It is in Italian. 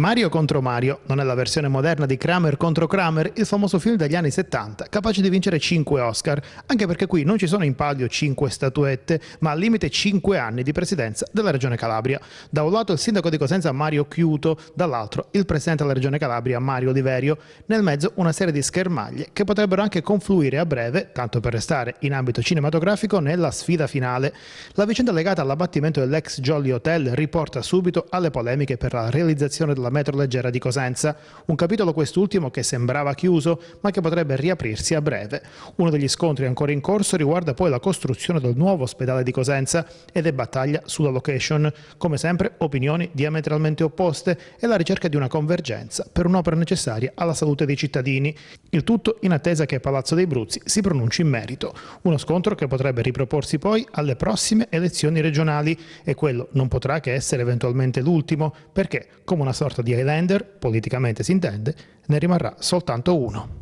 Mario contro Mario non è la versione moderna di Kramer contro Kramer, il famoso film degli anni 70, capace di vincere 5 Oscar, anche perché qui non ci sono in palio 5 statuette, ma al limite 5 anni di presidenza della Regione Calabria. Da un lato il sindaco di Cosenza Mario Chiuto, dall'altro il presidente della Regione Calabria Mario Oliverio, nel mezzo una serie di schermaglie che potrebbero anche confluire a breve, tanto per restare in ambito cinematografico, nella sfida finale. La vicenda legata all'abbattimento dell'ex Jolly Hotel riporta subito alle polemiche per la realizzazione della dalla metro leggera di Cosenza, un capitolo quest'ultimo che sembrava chiuso ma che potrebbe riaprirsi a breve. Uno degli scontri ancora in corso riguarda poi la costruzione del nuovo ospedale di Cosenza ed è battaglia sulla location, come sempre opinioni diametralmente opposte e la ricerca di una convergenza per un'opera necessaria alla salute dei cittadini, il tutto in attesa che Palazzo dei Bruzzi si pronunci in merito, uno scontro che potrebbe riproporsi poi alle prossime elezioni regionali e quello non potrà che essere eventualmente l'ultimo perché, come una sorta di Highlander, politicamente si intende, ne rimarrà soltanto uno.